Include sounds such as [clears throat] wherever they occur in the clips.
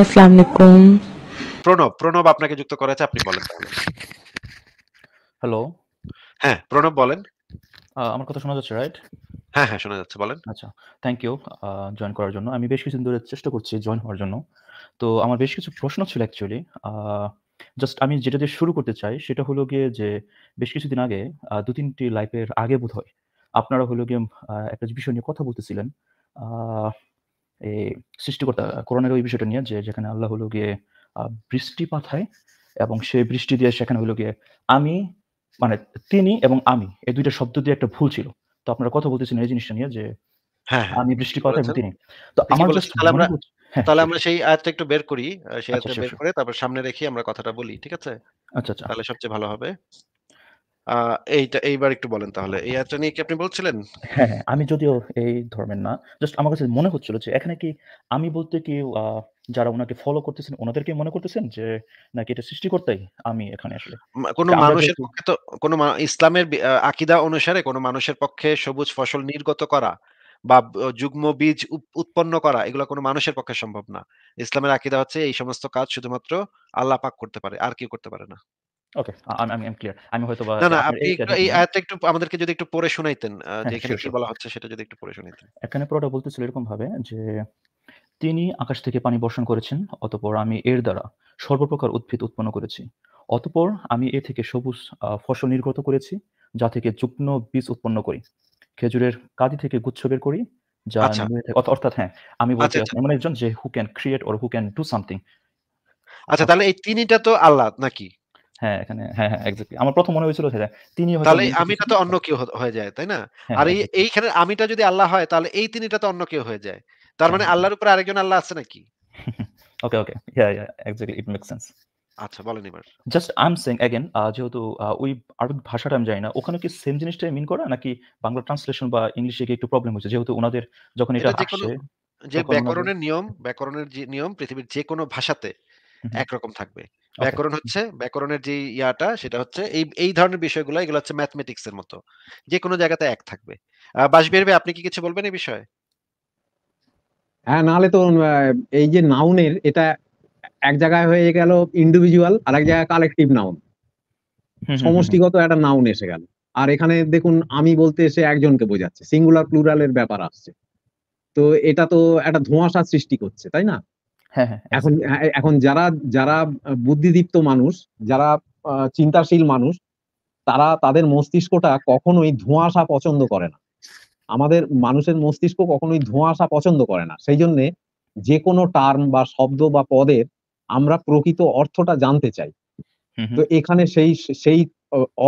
আসসালামু আলাইকুম প্রণব প্রণব আপনাকে যুক্ত করেছে আপনি বলেন হ্যালো হ্যাঁ প্রণব বলেন আমার কথা শোনা যাচ্ছে রাইট হ্যাঁ হ্যাঁ শোনা যাচ্ছে বলেন আচ্ছা থ্যাংক ইউ জয়েন করার জন্য আমি বেশ কিছুদিন ধরে চেষ্টা করছি জয়েন হওয়ার জন্য তো আমার বেশ কিছু প্রশ্ন ছিল অ্যাকচুয়ালি জাস্ট আমি যেটা দিয়ে শুরু করতে চাই সেটা হলো গিয়ে যে বেশ কিছুদিন আগে দু তিনটি লাইফের আগে বোধ হয় আপনারা হলো গিয়ে একটা বিষয় নিয়ে কথা বলতেছিলেন আহ এই সৃষ্টিকর্তা কোরআনের ওই বিষয়টা নিয়ে যে যেখানে আল্লাহ হলো গিয়ে বৃষ্টি পাঠায় এবং সেই বৃষ্টি দিয়ে সেখানে হলো গিয়ে আমি মানে তিনি এবং আমি এই দুইটা শব্দ দিয়ে একটা ভুল ছিল তো আপনারা কথা বলতেছেন এই জিনিসটা নিয়ে যে হ্যাঁ, হ্যাঁ। আমি বৃষ্টি পাঠায় তিনি তো আমার তাহলে হ্যাঁ, আমরা সেই আয়াতটা একটু বের করি সেই আচ্ছা, আয়াতটা আচ্ছা, বের আচ্ছা। করে তারপর সামনে রেখে আমরা কথাটা বলি ঠিক আছে আচ্ছা আচ্ছা তাহলে সবচেয়ে ভালো হবে এইটা এইবার একটু বলেন তাহলে এই নিয়ে কি আপনি বলছিলেন হ্যাঁ, হ্যাঁ আমি যদিও এই না জাস্ট আমার কাছে মনে হচ্ছিল যে এখানে কি আমি বলতে কি যারা ওনাকে ফলো করতেছেন ওনাদেরকে মনে করতেছেন যে নাকি এটা আমি এখানে আসলে কোনো মানুষের পক্ষে তো কোনো ইসলামের আকিদা অনুসারে কোনো মানুষের পক্ষে সবুজ ফসল নির্গত করা বা যুগ্ম বীজ উৎপন্ন করা এগুলো কোনো মানুষের পক্ষে সম্ভব না ইসলামের আকিদা হচ্ছে এই সমস্ত কাজ শুধুমাত্র আল্লাহ পাক করতে পারে আর কেউ করতে পারে না ওকে ক্লিয়ার আমি হয়তো না না আপনি এই আয়াতটা একটু আমাদেরকে যদি একটু পড়ে হ্যাঁ, যে এখানে কি বলা হচ্ছে সেটা যদি একটু পড়ে এখানে পুরোটা বলতেছিল এরকম ভাবে যে তিনি আকাশ থেকে পানি বর্ষণ করেছেন অতঃপর আমি এর দ্বারা সর্বপ্রকার উদ্ভিদ উৎপন্ন করেছি অতঃপর আমি এ থেকে সবুজ ফসল নির্গত করেছি যা থেকে যুগ্ন বীজ উৎপন্ন করি খেজুরের কাঁদি থেকে গুচ্ছ বের করি যা আচ্ছা। অর্থাৎ হ্যাঁ আমি বলতে আচ্ছা, আচ্ছা। এমন একজন যে who can create or who can do something আচ্ছা তাহলে এই তিনিটা তো আল্লাহ নাকি হ্যাঁ এখানে হ্যাঁ হ্যাঁ এক্স্যাক্টলি আমার প্রথম মনে হয়েছিল সেটা তিনি তাহলে আমিটা তো অন্য কেউ হয়ে যায় তাই না হ্যাঁ, আর হ্যাঁ, এই এইখানে আমিটা যদি আল্লাহ হয় তাহলে এই তিনিটা তো অন্য কেউ হয়ে যায় তার মানে হ্যাঁ, আল্লাহর উপরে আরেকজন আল্লাহ আছে নাকি ওকে ওকে এক্স্যাক্টলি ইট সেন্স আচ্ছা বলেন এবার just I am saying again যেহেতু ওই আরবিক ভাষাটা আমি জানি না ওখানে কি সেম জিনিসটাই মিন করা নাকি বাংলা ট্রান্সলেশন বা ইংলিশে কি একটু প্রবলেম হচ্ছে যেহেতু ওনাদের যখন এটা আসে যে ব্যাকরণের নিয়ম ব্যাকরণের যে নিয়ম পৃথিবীর যে কোনো ভাষাতে একরকম থাকবে ব্যাকরণ হচ্ছে ব্যাকরণের যে ইয়াটা সেটা হচ্ছে এই এই ধরনের বিষয়গুলো এগুলো হচ্ছে ম্যাথমেটিক্স এর মতো যে কোনো জায়গাতে এক থাকবে বাসবিহার ভাই আপনি কি কিছু বলবেন এই বিষয়ে হ্যাঁ নাহলে তো এই যে নাউনের এটা এক জায়গায় হয়ে গেল ইন্ডিভিজুয়াল আর এক জায়গায় কালেকটিভ নাউন সমষ্টিগত একটা নাউন এসে গেল আর এখানে দেখুন আমি বলতে এসে একজনকে বোঝাচ্ছে সিঙ্গুলার প্লুরালের ব্যাপার আসছে তো এটা তো একটা ধোঁয়াশা সৃষ্টি করছে তাই না হ্যাঁ, হ্যাঁ, এখন এখন যারা যারা বুদ্ধিদীপ্ত মানুষ যারা চিন্তাশীল মানুষ তারা তাদের মস্তিষ্কটা কখনোই ধোঁয়াশা পছন্দ করে না আমাদের মানুষের মস্তিষ্ক কখনোই ধোঁয়াশা পছন্দ করে না সেই জন্যে যে কোনো টার্ম বা শব্দ বা পদের আমরা প্রকৃত অর্থটা জানতে চাই তো এখানে সেই সেই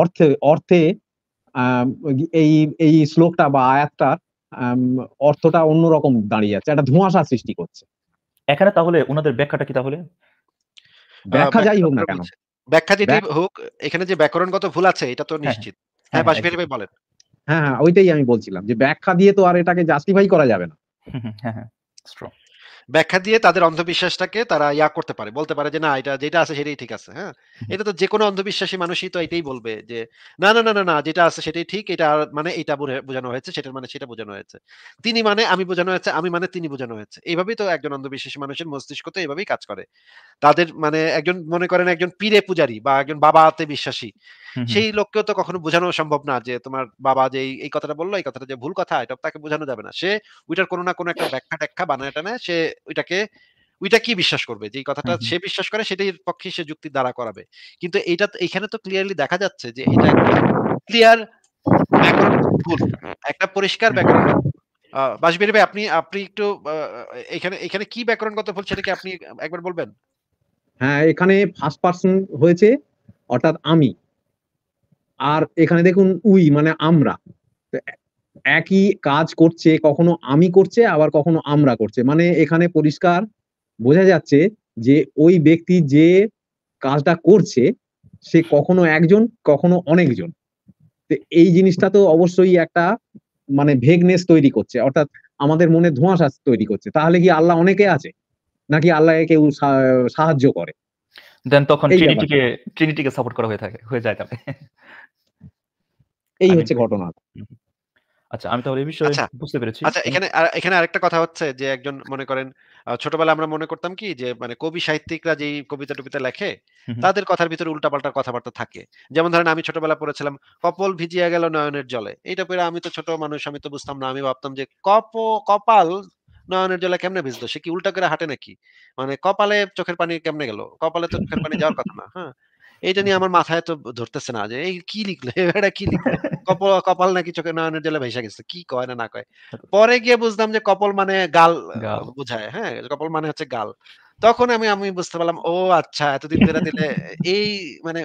অর্থে অর্থে এই এই শ্লোকটা বা আয়াতটার অর্থটা অন্যরকম দাঁড়িয়ে যাচ্ছে একটা ধোঁয়াশা সৃষ্টি করছে এখানে তাহলে ওনাদের ব্যাখ্যাটা কি তাহলে ব্যাখ্যা যাই হোক না কেন ব্যাখ্যা যেটি হোক এখানে যে ব্যাকরণগত ভুল আছে এটা তো হ্যাঁ। নিশ্চিত হ্যাঁ, হ্যাঁ, হ্যাঁ বাসবিহারী ভাই বলেন হ্যাঁ হ্যাঁ ওইটাই আমি বলছিলাম যে ব্যাখ্যা দিয়ে তো আর এটাকে জাস্টিফাই করা যাবে না হ্যাঁ হ্যাঁ স্ট্রং ব্যাখ্যা দিয়ে তাদের অন্ধবিশ্বাসটাকে তারা ইয়া করতে পারে বলতে পারে যে না এটা যেটা আছে সেটাই ঠিক আছে হ্যাঁ এটা তো যে কোনো অন্ধবিশ্বাসী মানুষই তো এটাই বলবে যে না না না না না যেটা আছে সেটাই ঠিক এটা মানে এটা বোঝানো হয়েছে সেটার মানে সেটা বোঝানো হয়েছে তিনি মানে আমি বোঝানো হয়েছে আমি মানে তিনি বোঝানো হয়েছে এইভাবেই তো একজন অন্ধবিশ্বাসী মানুষের মস্তিষ্ক তো এইভাবেই কাজ করে তাদের মানে একজন মনে করেন একজন পীরে পূজারি বা একজন বাবাতে বিশ্বাসী সেই লোককেও তো কখনো বোঝানো সম্ভব না যে তোমার বাবা যে এই কথাটা বললো এই কথাটা যে ভুল কথা এটা তাকে বোঝানো যাবে না সে ওইটার কোনো না কোনো একটা ব্যাখ্যা ট্যাখ্যা বানায় টানায় সে ওইটাকে ওইটা কি বিশ্বাস করবে যে কথাটা সে বিশ্বাস করে সেটাই পক্ষে সে যুক্তি দ্বারা করাবে কিন্তু এটা এখানে তো ক্লিয়ারলি দেখা যাচ্ছে যে এটা ক্লিয়ার ভুল একটা পরিষ্কার ব্যাকরণ বাসবির ভাই আপনি আপনি একটু এখানে এখানে কি ব্যাকরণগত ভুল সেটাকে আপনি একবার বলবেন হ্যাঁ এখানে ফার্স্ট পার্সন হয়েছে অর্থাৎ আমি আর এখানে দেখুন উই মানে আমরা একই কাজ করছে কখনো আমি করছে আবার কখনো আমরা করছে মানে এখানে পরিষ্কার বোঝা যাচ্ছে যে ওই ব্যক্তি যে কাজটা করছে সে কখনো একজন কখনো অনেকজন এই জিনিসটা তো অবশ্যই একটা মানে ভেগনেস তৈরি করছে অর্থাৎ আমাদের মনে ধোঁয়াশা তৈরি করছে তাহলে কি আল্লাহ অনেকে আছে নাকি আল্লাহ কেউ সাহায্য করে দেন তখন ট্রিনিটিকে ট্রিনিটিকে সাপোর্ট করা হয়ে থাকে হয়ে যায় তাহলে এই হচ্ছে ঘটনা আচ্ছা আমি তাহলে এই বিষয়ে আচ্ছা, বুঝতে পেরেছি আচ্ছা এখানে এখানে আরেকটা কথা হচ্ছে যে একজন মনে করেন আহ, ছোটবেলায় আমরা মনে করতাম কি যে মানে কবি সাহিত্যিকরা যেই কবিতা টবিতা লেখে তাদের কথার ভিতরে উল্টাপাল্টা কথাবার্তা থাকে যেমন ধরেন আমি ছোটবেলা পড়েছিলাম কপল ভিজিয়া গেল নয়নের জলে এইটা পড়ে আমি তো ছোট মানুষ আমি তো বুঝতাম না আমি ভাবতাম যে কপ কপাল নয়নের জলে কেমনে ভিজলো সে কি উল্টা করে হাঁটে নাকি মানে কপালে চোখের পানি কেমনে গেল কপালে তো চোখের পানি যাওয়ার কথা না হ্যাঁ এইটা নিয়ে আমার মাথায় তো ধরতেছে না যে এই কি লিখলো এটা কি লিখলো কপাল কপাল নাকি চোখে নয়নের জলে ভেসে গেছে কি কয় না না কয় পরে গিয়ে বুঝলাম যে কপাল মানে গাল বোঝায় হ্যাঁ কপাল মানে হচ্ছে গাল তখন আমি আমি বুঝতে পারলাম ও আচ্ছা এতদিন ধরে দিলে এই মানে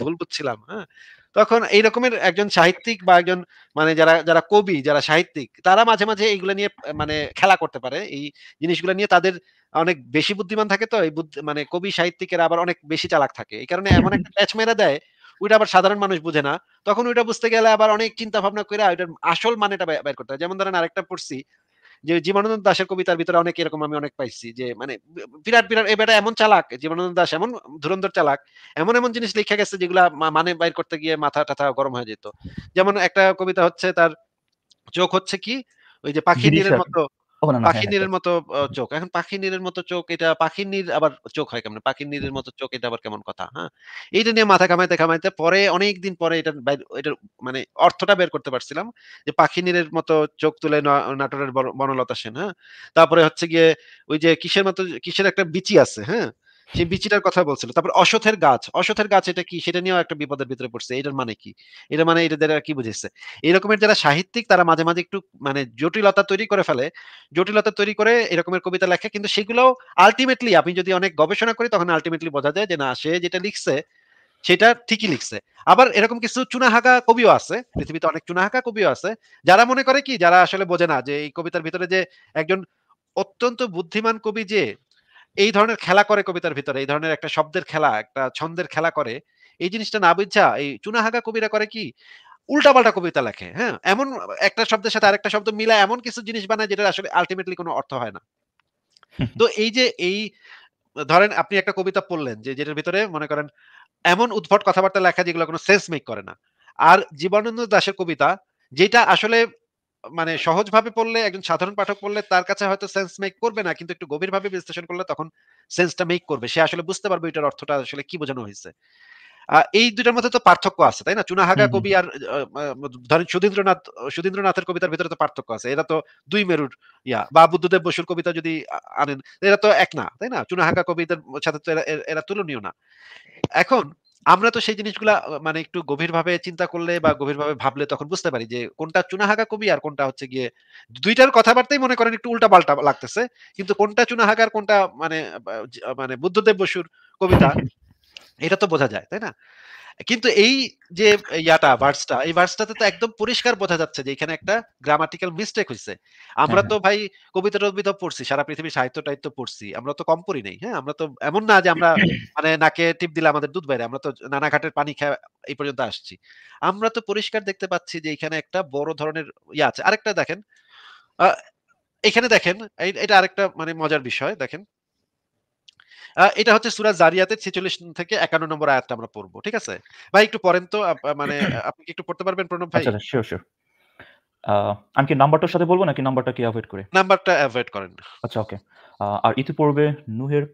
ভুল বুঝছিলাম হ্যাঁ তখন এই রকমের একজন সাহিত্যিক বা একজন মানে যারা যারা কবি যারা সাহিত্যিক তারা মাঝে মাঝে এইগুলো নিয়ে মানে খেলা করতে পারে এই জিনিসগুলো নিয়ে তাদের অনেক বেশি বুদ্ধিমান থাকে তো এই মানে কবি সাহিত্যিকের আবার অনেক বেশি চালাক থাকে এই কারণে এমন একটা প্যাচ মেরে দেয় ওইটা আবার সাধারণ মানুষ বুঝে না তখন ওইটা বুঝতে গেলে আবার অনেক চিন্তা ভাবনা করে ওইটার আসল মানেটা বের করতে হয় যেমন ধরেন আরেকটা পড়ছি যে জীবনানন্দ দাসের কবিতার ভিতরে অনেক এরকম আমি অনেক পাইছি যে মানে বিরাট বিরাট এবারে এমন চালাক জীবনানন্দ দাস এমন ধুরন্ধর চালাক এমন এমন জিনিস লিখে গেছে যেগুলা মানে বাইর করতে গিয়ে মাথা টাথা গরম হয়ে যেত যেমন একটা কবিতা হচ্ছে তার চোখ হচ্ছে কি ওই যে পাখি দিনের মতো হ্যাঁ, হ্যাঁ, পাখি নীরের মতো চোখ এখন পাখি নীরের মতো চোখ এটা পাখি নীর আবার চোখ হয় কেমন পাখি নীরের মতো চোখ এটা আবার কেমন কথা হ্যাঁ এইটা নিয়ে মাথা কামাইতে কামাইতে পরে অনেক দিন পরে এটা এটার মানে অর্থটা বের করতে পারছিলাম যে পাখি নীরের মতো চোখ তুলে নাটোরের বনলতা সেন হ্যাঁ তারপরে হচ্ছে গিয়ে ওই যে কিসের মতো কিসের একটা বিচি আছে হ্যাঁ সেই বিচিটার কথা বলছিল তারপর অশ্বথের গাছ অশ্বথের গাছ এটা কি সেটা নিয়েও একটা বিপদের ভিতরে পড়ছে এটার মানে কি এটা মানে এটা দ্বারা কি বুঝেছে এরকমের যারা সাহিত্যিক তারা মাঝে মাঝে একটু মানে জটিলতা তৈরি করে ফেলে জটিলতা তৈরি করে এরকমের কবিতা লেখে কিন্তু সেগুলো আলটিমেটলি আপনি যদি অনেক গবেষণা করি তখন আলটিমেটলি বোঝা যায় যে না সে যেটা লিখছে সেটা ঠিকই লিখছে আবার এরকম কিছু চুনাহাকা কবিও আছে পৃথিবীতে অনেক চুনাহাকা কবিও আছে যারা মনে করে কি যারা আসলে বোঝে না যে এই কবিতার ভিতরে যে একজন অত্যন্ত বুদ্ধিমান কবি যে এই ধরনের খেলা করে কবিতার ভিতরে এই ধরনের একটা শব্দের খেলা একটা ছন্দের খেলা করে এই জিনিসটা না বুঝছা এই চুনাহাগা কবিরা করে কি উল্টাপাল্টা কবিতা লেখে হ্যাঁ এমন একটা শব্দের সাথে আরেকটা শব্দ মিলা এমন কিছু জিনিস বানায় যেটা আসলে আলটিমেটলি কোনো অর্থ হয় না তো এই যে এই ধরেন আপনি একটা কবিতা পড়লেন যে যেটার ভিতরে মনে করেন এমন উদ্ভট কথাবার্তা লেখা যেগুলো কোনো সেন্স মেক করে না আর জীবনানন্দ দাশের কবিতা যেটা আসলে মানে সহজভাবে পড়লে একজন সাধারণ পাঠক পড়লে তার কাছে হয়তো সেন্স মেক করবে না কিন্তু একটু গভীরভাবে বিশ্লেষণ করলে তখন সেন্সটা মেক করবে সে আসলে বুঝতে পারবে এটার অর্থটা আসলে কি বোঝানো হয়েছে এই দুটার মধ্যে তো পার্থক্য আছে তাই না চুনাহাগা কবি আর ধরেন সুধীন্দ্রনাথ সুধীন্দ্রনাথের কবিতার ভিতরে তো পার্থক্য আছে এরা তো দুই মেরুর ইয়া বা বুদ্ধদেব বসুর কবিতা যদি আনেন এরা তো এক না তাই না চুনাহাগা কবিদের সাথে তো এরা তুলনীয় না এখন আমরা তো সেই জিনিসগুলা মানে একটু গভীরভাবে চিন্তা করলে বা গভীরভাবে ভাবলে তখন বুঝতে পারি যে কোনটা চুনাহাগা কবি আর কোনটা হচ্ছে গিয়ে দুইটার কথাবার্তাই মনে করেন একটু উল্টা পাল্টা লাগতেছে কিন্তু কোনটা চুনাহাগার কোনটা মানে মানে বুদ্ধদেব বসুর কবিতা [laughs] এটা তো বোঝা যায় তাই না কিন্তু এই যে ইয়াটা ভার্সটা এই ভার্সটাতে তো একদম পরিষ্কার বোঝা যাচ্ছে যে এখানে একটা গ্রামাটিক্যাল মিস্টেক হয়েছে আমরা হ্যাঁ, তো হ্যাঁ। ভাই কবিতা টবিতা পড়ছি সারা পৃথিবীর সাহিত্য টাইত্য পড়ছি আমরা তো কম পড়ি নেই হ্যাঁ আমরা তো এমন না যে আমরা মানে নাকে টিপ দিলে আমাদের দুধ বাইরে আমরা তো নানা ঘাটের পানি খেয়ে এই পর্যন্ত আসছি আমরা তো পরিষ্কার দেখতে পাচ্ছি যে এখানে একটা বড় ধরনের ইয়ে আছে আরেকটা দেখেন এখানে দেখেন এটা আরেকটা মানে মজার বিষয় দেখেন এটা হচ্ছে সুরা জারিয়াতে ছেচল্লিশ থেকে একান্ন নম্বর আয়াতটা আমরা পড়বো ঠিক আছে ভাই একটু পড়েন তো মানে [clears throat] আপনি একটু পড়তে পারবেন প্রণব ভাই শিওর আচ্ছা, শিওর আচ্ছা, আমি কি নাম্বারটার সাথে বলবো নাকি নাম্বারটা কি অ্যাভয়েড করে নাম্বারটা অ্যাভয়েড করেন আচ্ছা ওকে আর ইতিপূর্বে নুহের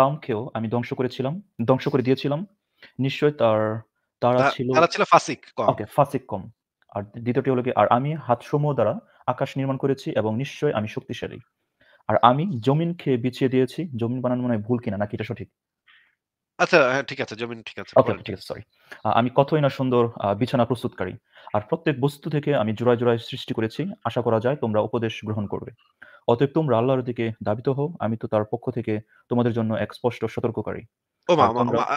কাউকেও আমি ধ্বংস করেছিলাম ধ্বংস করে দিয়েছিলাম নিশ্চয় তার তারা ছিল তারা ছিল ফাসিক কম ওকে ফাসিক কম আর দ্বিতীয়টি হলো কি আর আমি হাতসমূহ দ্বারা আকাশ নির্মাণ করেছি এবং নিশ্চয় আমি শক্তিশালী আর আমি জমিন খেয়ে বিছিয়ে দিয়েছি জমিন বানানো মনে হয় ভুল কিনা নাকি এটা সঠিক আচ্ছা হ্যাঁ ঠিক আছে জমিন ঠিক আছে ওকে ঠিক আছে সরি আমি কতই না সুন্দর বিছানা প্রস্তুতকারী আর প্রত্যেক বস্তু থেকে আমি জোড়ায় জোড়ায় সৃষ্টি করেছি আশা করা যায় তোমরা উপদেশ গ্রহণ করবে অতএব তোমরা আল্লাহর দিকে দাবিত হও আমি তো তার পক্ষ থেকে তোমাদের জন্য এক স্পষ্ট সতর্ককারী ও মা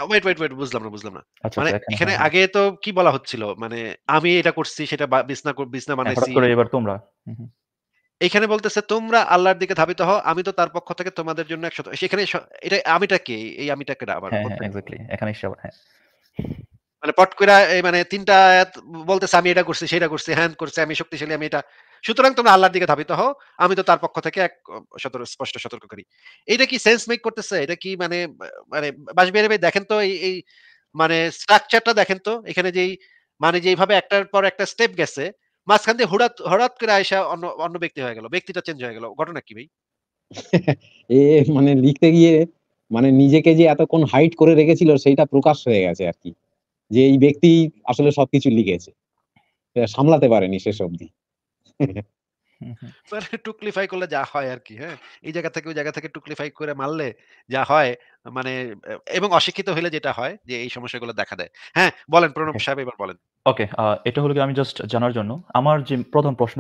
ওয়েট ওয়েট ওয়েট বুঝলাম না বুঝলাম না আচ্ছা, মানে আচ্ছা, এখানে হ্যাঁ, হ্যাঁ। আগে তো কি বলা হচ্ছিল মানে আমি এটা করছি সেটা বিছনা বিছনা বানাইছি এবার তোমরা এখানে বলতেছে তোমরা আল্লাহর দিকে ধাবিত হও আমি তো তার পক্ষ থেকে তোমাদের জন্য একশত সেখানে এটা আমিটা কে এই আমিটা কে আবার হ্যাঁ, হ্যাঁ, এখানে হ্যাঁ। মানে পট এই মানে তিনটা বলতেছে আমি এটা করছি সেটা করছি হ্যান্ড করছি আমি শক্তিশালী আমি এটা সুতরাং তোমরা আল্লাহর দিকে ধাবিত হও আমি তো তার পক্ষ থেকে এক স্পষ্ট সতর্ক করি এটা কি সেন্স মেক করতেছে এটা কি মানে মানে বাসবিহারি ভাই দেখেন তো এই মানে স্ট্রাকচারটা দেখেন তো এখানে যেই মানে যেইভাবে একটার পর একটা স্টেপ গেছে মাঝখান দিয়ে হঠাৎ হঠাৎ করে আয়সা অন্য অন্য ব্যক্তি হয়ে গেল ব্যক্তিটা চেঞ্জ হয়ে গেল ঘটনা কি ভাই [laughs] এ মানে লিখতে গিয়ে মানে নিজেকে যে এতক্ষণ হাইট করে রেখেছিল সেইটা প্রকাশ হয়ে গেছে আর কি যে এই ব্যক্তি আসলে সবকিছু লিখেছে সামলাতে পারেনি শেষ অবধি [laughs] মানে [laughs] টুকলিফাই করলে যা হয় আরকি, হ্যাঁ? এই জায়গা থেকে ওই জায়গা থেকে টুকলিফাই করে মারলে যা হয় মানে এবং অশিক্ষিত হলে যেটা হয় যে এই সমস্যাগুলো দেখা দেয়। হ্যাঁ, বলেন প্রণব সাহেব এবার বলেন। ওকে এটা হলো আমি জাস্ট জানার জন্য আমার যে প্রথম প্রশ্ন